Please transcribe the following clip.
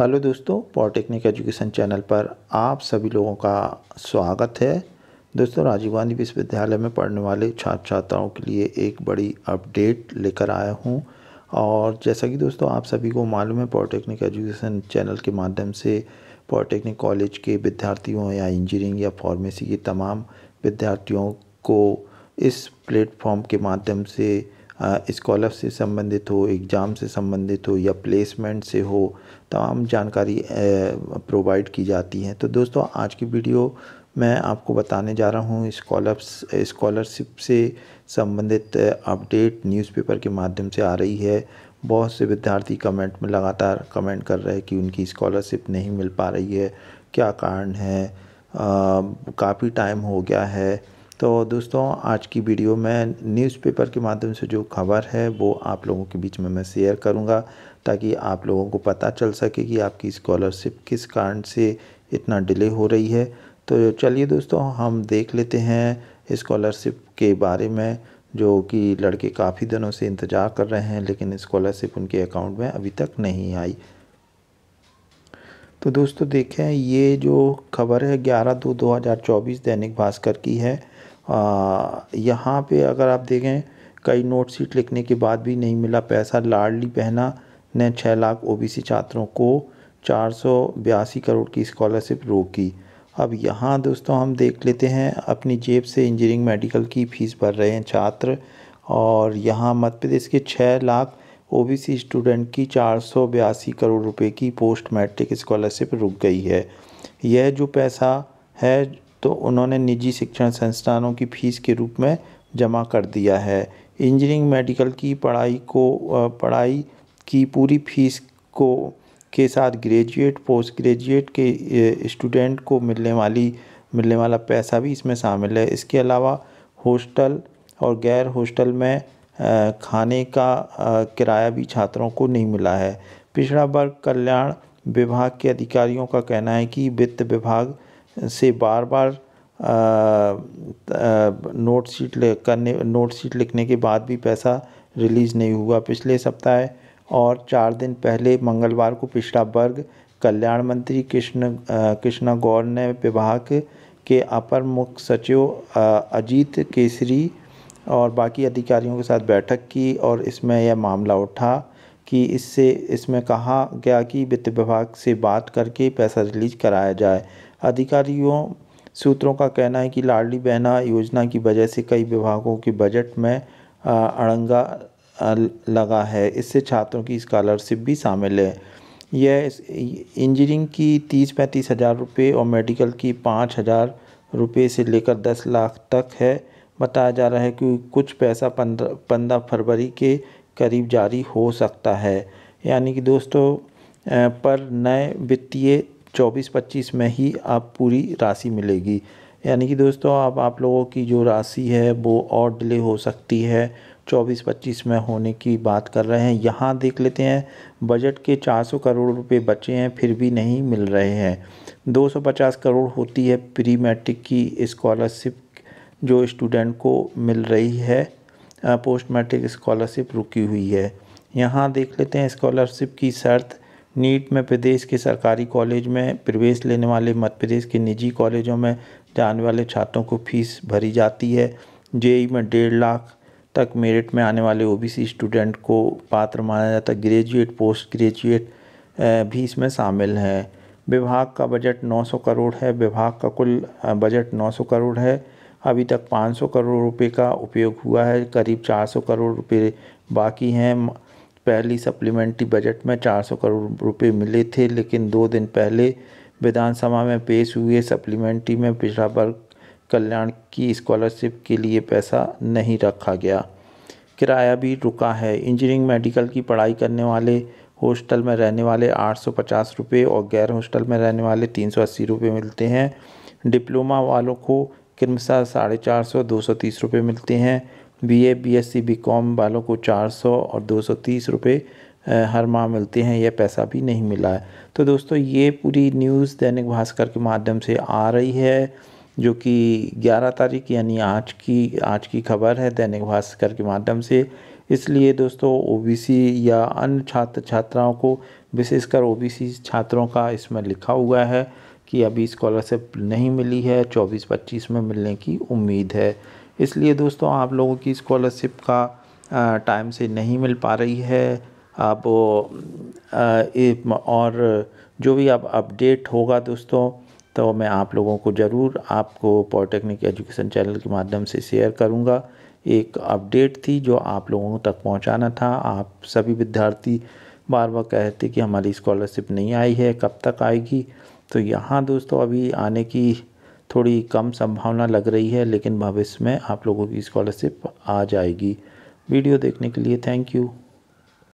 hello दोस्तों polytechnic education channel पर आप सभी लोगों का स्वागत है दोस्तों राजीव गांधी विश्वविद्यालय में पढ़ने वाले छात्र छात्राओं के लिए एक बड़ी अपडेट लेकर आया हूं और जैसा कि दोस्तों आप सभी को मालूम है पॉलिटेक्निक एजुकेशन चैनल के माध्यम से पॉलिटेक्निक कॉलेज के विद्यार्थियों या इंजीनियरिंग या फार्मेसी के तमाम विद्यार्थियों को इस प्लेटफॉर्म के माध्यम से स्कॉलर से संबंधित हो एग्ज़ाम से संबंधित हो या प्लेसमेंट से हो तमाम जानकारी प्रोवाइड की जाती है तो दोस्तों आज की वीडियो मैं आपको बताने जा रहा हूँ स्कॉलर्स स्कॉलरशिप से संबंधित अपडेट न्यूज़पेपर के माध्यम से आ रही है बहुत से विद्यार्थी कमेंट में लगातार कमेंट कर रहे हैं कि उनकी स्कॉलरशिप नहीं मिल पा रही है क्या कारण है काफ़ी टाइम हो गया है तो दोस्तों आज की वीडियो में न्यूज़पेपर के माध्यम से जो खबर है वो आप लोगों के बीच में मैं शेयर करूंगा ताकि आप लोगों को पता चल सके कि आपकी स्कॉलरशिप किस कारण से इतना डिले हो रही है तो चलिए दोस्तों हम देख लेते हैं स्कॉलरशिप के बारे में जो कि लड़के काफ़ी दिनों से इंतज़ार कर रहे हैं लेकिन इस्कॉलरशिप उनके अकाउंट में अभी तक नहीं आई तो दोस्तों देखें ये जो खबर है ग्यारह दो दो हज़ार चौबीस दैनिक भास्कर की है यहाँ पे अगर आप देखें कई नोट सीट लिखने के बाद भी नहीं मिला पैसा लाडली बहना ने छः लाख ओबीसी छात्रों को चार सौ बयासी करोड़ की स्कॉलरशिप रोकी अब यहाँ दोस्तों हम देख लेते हैं अपनी जेब से इंजीनियरिंग मेडिकल की फ़ीस भर रहे हैं छात्र और यहाँ मध्य प्रदेश के छः लाख ओबीसी स्टूडेंट की चार सौ बयासी करोड़ रुपए की पोस्ट मैट्रिक स्कॉलरशिप रुक गई है यह जो पैसा है तो उन्होंने निजी शिक्षण संस्थानों की फ़ीस के रूप में जमा कर दिया है इंजीनियरिंग मेडिकल की पढ़ाई को पढ़ाई की पूरी फीस को के साथ ग्रेजुएट पोस्ट ग्रेजुएट के स्टूडेंट को मिलने वाली मिलने वाला पैसा भी इसमें शामिल है इसके अलावा हॉस्टल और गैर हॉस्टल में खाने का किराया भी छात्रों को नहीं मिला है पिछड़ा वर्ग कल्याण विभाग के अधिकारियों का कहना है कि वित्त विभाग से बार बार नोट शीट करने नोट शीट लिखने के बाद भी पैसा रिलीज़ नहीं हुआ पिछले सप्ताह और चार दिन पहले मंगलवार को पिछड़ा वर्ग कल्याण मंत्री कृष्ण कृष्णा गौर ने विभाग के अपर मुख्य सचिव अजीत केसरी और बाकी अधिकारियों के साथ बैठक की और इसमें यह मामला उठा कि इससे इसमें कहा गया कि वित्त विभाग से बात करके पैसा रिलीज कराया जाए अधिकारियों सूत्रों का कहना है कि लाडली बहना योजना की वजह से कई विभागों के बजट में अड़ंगा लगा है इससे छात्रों की स्कॉलरशिप भी शामिल है यह इंजीनियरिंग की तीस पैंतीस हज़ार रुपये और मेडिकल की पाँच हज़ार रुपये से लेकर दस लाख तक है बताया जा रहा है कि कुछ पैसा पंद्रह पंद्रह फरवरी के करीब जारी हो सकता है यानी कि दोस्तों पर नए वित्तीय चौबीस पच्चीस में ही आप पूरी राशि मिलेगी यानी कि दोस्तों अब आप लोगों की जो राशि है वो और डिले हो सकती है चौबीस पच्चीस में होने की बात कर रहे हैं यहाँ देख लेते हैं बजट के चार सौ करोड़ रुपए बचे हैं फिर भी नहीं मिल रहे हैं दो सौ पचास करोड़ होती है प्री मैट्रिक की इस्कॉलरशिप जो स्टूडेंट को मिल रही है पोस्ट मैट्रिक इस्कॉलरशिप रुकी हुई है यहाँ देख लेते हैं इस्कॉलरशिप की शर्त नीट में प्रदेश के सरकारी कॉलेज में प्रवेश लेने वाले मध्य प्रदेश के निजी कॉलेजों में जाने वाले छात्रों को फीस भरी जाती है जेई में डेढ़ लाख तक मेरिट में आने वाले ओबीसी स्टूडेंट को पात्र माना जाता है ग्रेजुएट पोस्ट ग्रेजुएट भी इसमें शामिल हैं विभाग का बजट 900 करोड़ है विभाग का कुल बजट 900 करोड़ है अभी तक 500 करोड़ रुपए का उपयोग हुआ है करीब 400 करोड़ रुपए बाकी हैं पहली सप्लीमेंट्री बजट में 400 करोड़ रुपए मिले थे लेकिन दो दिन पहले विधानसभा में पेश हुए सप्लीमेंट्री में पिछड़ा वर्ग कल्याण की स्कॉलरशिप के लिए पैसा नहीं रखा गया किराया भी रुका है इंजीनियरिंग मेडिकल की पढ़ाई करने वाले हॉस्टल में रहने वाले आठ सौ और गैर हॉस्टल में रहने वाले तीन सौ मिलते हैं डिप्लोमा वालों को क्रमशः साढ़े चार सौ दो सौ तीस रुपये मिलते हैं बीए बीएससी बीकॉम वालों को 400 और 230 रुपए हर माह मिलते हैं यह पैसा भी नहीं मिला है तो दोस्तों ये पूरी न्यूज़ दैनिक भास्कर के माध्यम से आ रही है जो कि 11 तारीख यानी आज की आज की खबर है दैनिक भास्कर के माध्यम से इसलिए दोस्तों ओबीसी या अन्य छात्र छात्राओं को विशेषकर ओबीसी छात्रों का इसमें लिखा हुआ है कि अभी स्कॉलरशिप नहीं मिली है 24-25 में मिलने की उम्मीद है इसलिए दोस्तों आप लोगों की स्कॉलरशिप का टाइम से नहीं मिल पा रही है आप और जो भी अब अपडेट होगा दोस्तों तो मैं आप लोगों को ज़रूर आपको पॉलिटेक्निक एजुकेशन चैनल के माध्यम से शेयर करूँगा एक अपडेट थी जो आप लोगों तक पहुँचाना था आप सभी विद्यार्थी बार बार कहते कि हमारी स्कॉलरशिप नहीं आई है कब तक आएगी तो यहाँ दोस्तों अभी आने की थोड़ी कम संभावना लग रही है लेकिन भविष्य में आप लोगों की स्कॉलरशिप आ जाएगी वीडियो देखने के लिए थैंक यू